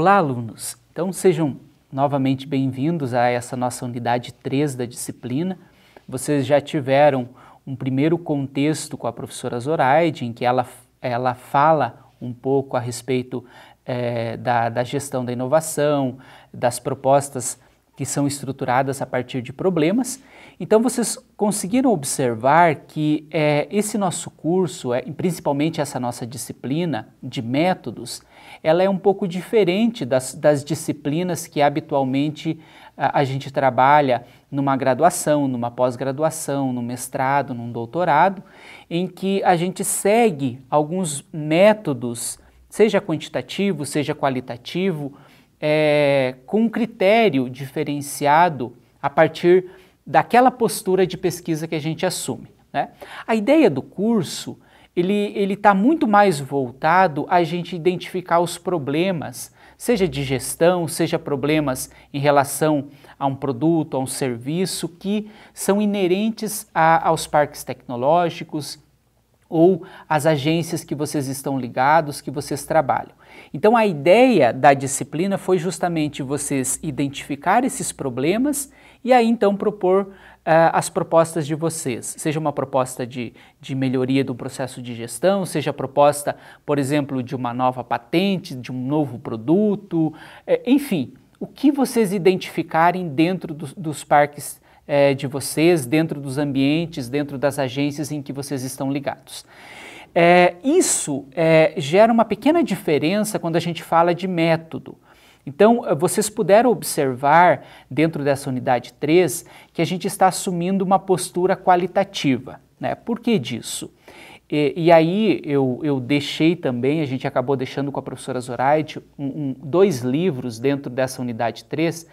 Olá, alunos! Então sejam novamente bem-vindos a essa nossa unidade 3 da disciplina. Vocês já tiveram um primeiro contexto com a professora Zoraide, em que ela, ela fala um pouco a respeito é, da, da gestão da inovação, das propostas que são estruturadas a partir de problemas. Então vocês conseguiram observar que é, esse nosso curso, é, principalmente essa nossa disciplina de métodos, ela é um pouco diferente das, das disciplinas que habitualmente a, a gente trabalha numa graduação, numa pós-graduação, num mestrado, num doutorado, em que a gente segue alguns métodos, seja quantitativo, seja qualitativo, é, com um critério diferenciado a partir daquela postura de pesquisa que a gente assume. Né? A ideia do curso ele está muito mais voltado a gente identificar os problemas, seja de gestão, seja problemas em relação a um produto, a um serviço, que são inerentes a, aos parques tecnológicos ou às agências que vocês estão ligados, que vocês trabalham. Então, a ideia da disciplina foi justamente vocês identificar esses problemas e aí então propor uh, as propostas de vocês, seja uma proposta de, de melhoria do processo de gestão, seja a proposta, por exemplo, de uma nova patente, de um novo produto, é, enfim, o que vocês identificarem dentro do, dos parques é, de vocês, dentro dos ambientes, dentro das agências em que vocês estão ligados. É, isso é, gera uma pequena diferença quando a gente fala de método. Então, eh, vocês puderam observar dentro dessa unidade 3 que a gente está assumindo uma postura qualitativa. Né? Por que disso? E, e aí eu, eu, deixei também, a gente acabou deixando com a professora Zoraide, um, um, dois livros dentro dessa unidade 3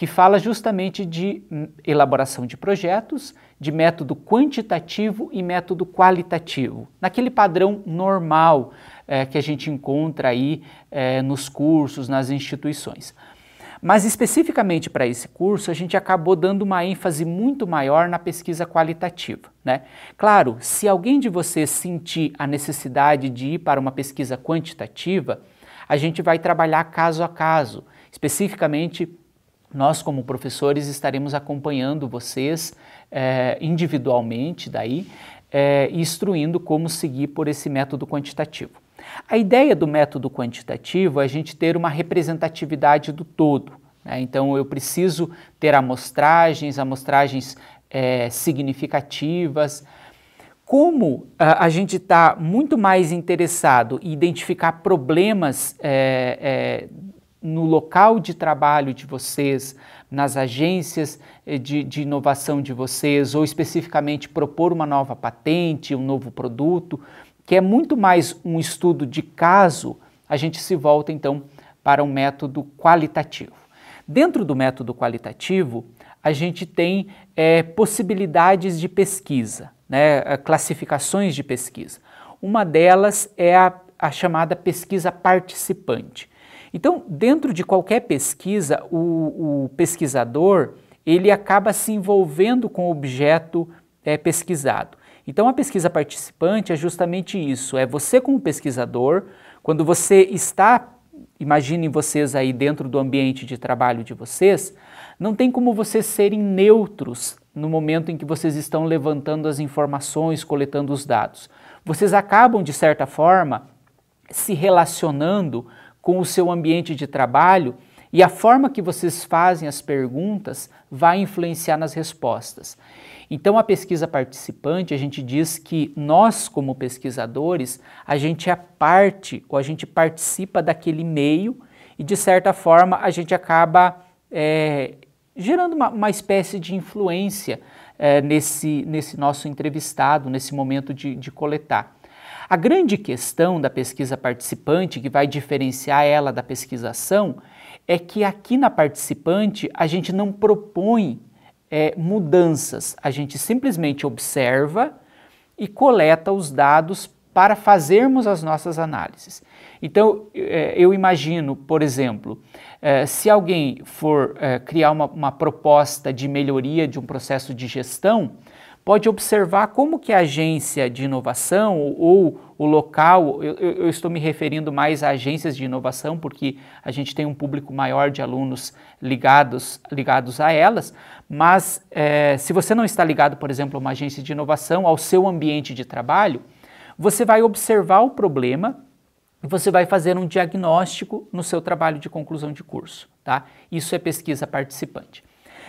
que fala justamente de hum, elaboração de projetos, de método quantitativo e método qualitativo, naquele padrão normal é, que a gente encontra aí é, nos cursos, nas instituições. Mas especificamente para esse curso, a gente acabou dando uma ênfase muito maior na pesquisa qualitativa. Né? Claro, se alguém de vocês sentir a necessidade de ir para uma pesquisa quantitativa, a gente vai trabalhar caso a caso, especificamente nós, como professores, estaremos acompanhando vocês é, individualmente, daí, é, instruindo como seguir por esse método quantitativo. A ideia do método quantitativo é a gente ter uma representatividade do todo. Né? Então, eu preciso ter amostragens, amostragens é, significativas. Como a, a gente está muito mais interessado em identificar problemas é, é, no local de trabalho de vocês, nas agências eh, de, de, inovação de vocês, ou especificamente propor uma nova patente, um novo produto, que é muito mais um estudo de caso, a gente se volta então para um método qualitativo. Dentro do método qualitativo, a gente tem é, possibilidades de pesquisa, né, eh, classificações de pesquisa. Uma delas é a, a chamada pesquisa participante então, dentro de qualquer pesquisa, o, o pesquisador ele acaba se envolvendo com o objeto é, pesquisado. Então, a pesquisa participante é justamente isso: é você, como pesquisador, quando você está, imaginem vocês aí dentro do ambiente de trabalho de vocês, não tem como vocês serem neutros no momento em que vocês estão levantando as informações, coletando os dados. Vocês acabam, de certa forma, se relacionando com o seu ambiente de trabalho e a forma que vocês fazem as perguntas vai influenciar nas respostas. Então, a pesquisa participante, a gente diz que nós, como pesquisadores, a gente é parte ou a gente participa daquele meio e, de certa forma, a gente acaba é, gerando uma, uma, espécie de influência é, nesse, nesse nosso entrevistado, nesse momento de, de coletar. A grande questão da pesquisa participante, que vai diferenciar ela da pesquisação, é que aqui na participante a gente não propõe é, mudanças, a gente simplesmente observa e coleta os dados para fazermos as nossas análises. Então, eh, eu imagino, por exemplo, eh, se alguém for criar uma, uma proposta de melhoria de um processo de gestão, pode observar como que a agência de inovação ou, ou o local, eu, eu, estou me referindo mais a agências de inovação, porque a gente tem um público maior de alunos ligados, ligados a elas, mas é, se você não está ligado, por exemplo, a uma agência de inovação, ao seu ambiente de trabalho, você vai observar o problema e você vai fazer um diagnóstico no seu trabalho de conclusão de curso, tá? Isso é pesquisa participante.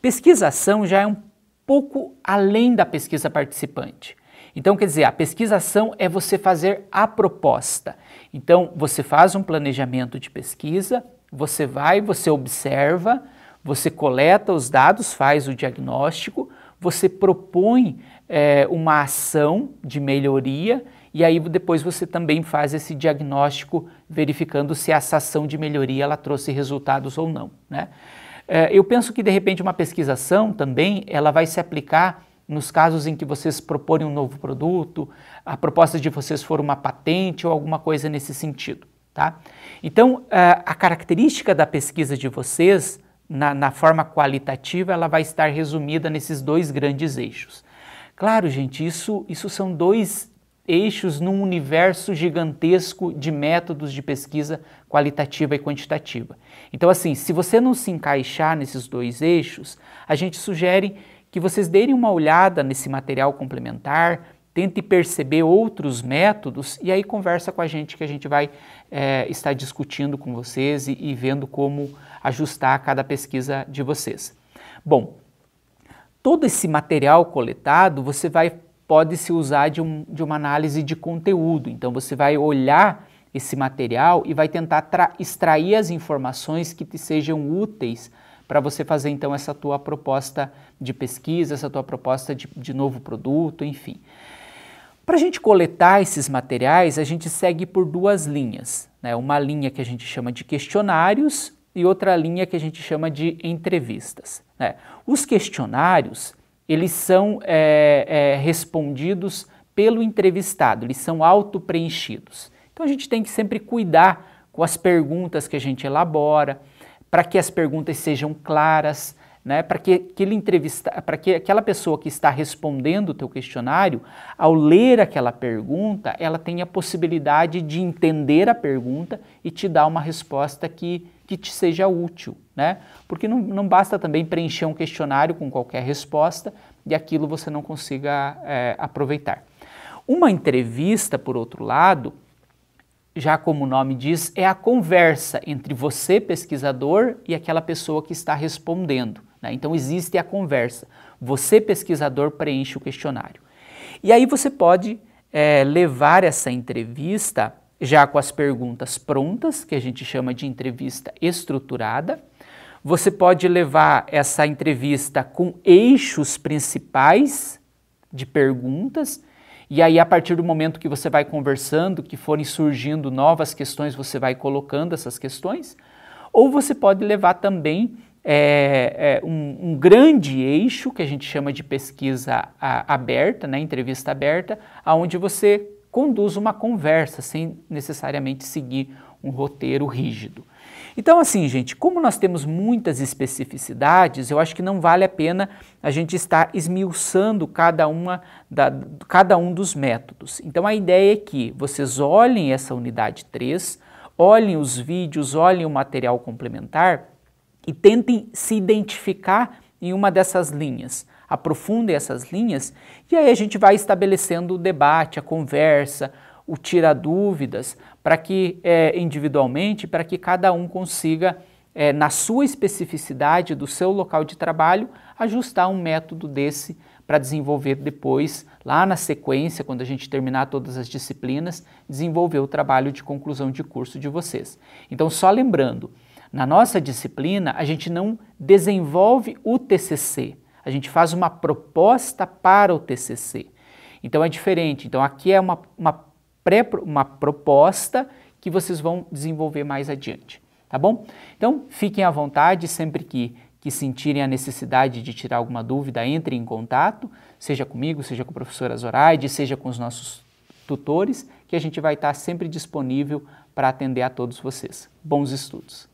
Pesquisação já é um pouco além da pesquisa participante. Então, quer dizer, a pesquisação é você fazer a proposta. Então, você faz um planejamento de pesquisa, você vai, você observa, você coleta os dados, faz o diagnóstico, você propõe é, uma ação de melhoria e aí depois você também faz esse diagnóstico verificando se essa ação de melhoria ela trouxe resultados ou não, né? É, eu penso que de repente uma pesquisação também ela vai se aplicar nos casos em que vocês proporem um novo produto, a proposta de vocês for uma patente ou alguma coisa nesse sentido. Tá? Então, é, a característica da pesquisa de vocês, na, na forma qualitativa, ela vai estar resumida nesses dois grandes eixos. Claro, gente, isso, isso são dois eixos num universo gigantesco de métodos de pesquisa qualitativa e quantitativa. Então, assim, se você não se encaixar nesses dois eixos, a gente sugere que vocês deem uma olhada nesse material complementar, tente perceber outros métodos e aí conversa com a gente que a gente vai é, estar discutindo com vocês e, e vendo como ajustar cada pesquisa de vocês. Bom, todo esse material coletado você vai pode-se usar de, um, de uma análise de conteúdo. Então, você vai olhar esse material e vai tentar extrair as informações que te sejam úteis para você fazer então essa tua proposta de pesquisa, essa tua proposta de, de novo produto, enfim. Para a gente coletar esses materiais, a gente segue por duas linhas. Né? Uma linha que a gente chama de questionários e outra linha que a gente chama de entrevistas. Né? Os questionários, eles são é, é, respondidos pelo entrevistado, eles são auto-preenchidos. Então a gente tem que sempre cuidar com as perguntas que a gente elabora, para que as perguntas sejam claras, né, para que aquele entrevista, para que aquela pessoa que está respondendo o teu questionário, ao ler aquela pergunta, ela tenha a possibilidade de entender a pergunta e te dar uma resposta que que te seja útil, né? Porque não, não basta também preencher um questionário com qualquer resposta e aquilo você não consiga é, aproveitar. Uma entrevista, por outro lado, já como o nome diz, é a conversa entre você, pesquisador, e aquela pessoa que está respondendo. Né? Então existe a conversa. Você, pesquisador, preenche o questionário. E aí você pode é, levar essa entrevista já com as perguntas prontas, que a gente chama de entrevista estruturada. Você pode levar essa entrevista com eixos principais de perguntas, e aí, a partir do momento que você vai conversando, que forem surgindo novas questões, você vai colocando essas questões. Ou você pode levar também é, é, um, um, grande eixo, que a gente chama de pesquisa a, aberta, né, entrevista aberta, aonde você conduz uma conversa sem necessariamente seguir um roteiro rígido. Então, assim, gente, como nós temos muitas especificidades, eu acho que não vale a pena a gente estar esmiuçando cada, uma da, cada um dos métodos. Então, a ideia é que vocês olhem essa unidade 3, olhem os vídeos, olhem o material complementar e tentem se identificar em uma dessas linhas aprofunde essas linhas e aí a gente vai estabelecendo o debate, a conversa, o tirar dúvidas, para que é, individualmente, para que cada um consiga, é, na sua especificidade do seu local de trabalho, ajustar um método desse para desenvolver depois, lá na sequência, quando a gente terminar todas as disciplinas, desenvolver o trabalho de conclusão de curso de vocês. Então, só lembrando, na nossa disciplina, a gente não desenvolve o TCC, a gente faz uma proposta para o TCC. Então é diferente. Então aqui é uma, uma, pré, uma proposta que vocês vão desenvolver mais adiante, tá bom? Então fiquem à vontade sempre que, que sentirem a necessidade de tirar alguma dúvida, entrem em contato, seja comigo, seja com a professora Zoraide, seja com os nossos tutores, que a gente vai estar sempre disponível para atender a todos vocês. Bons estudos!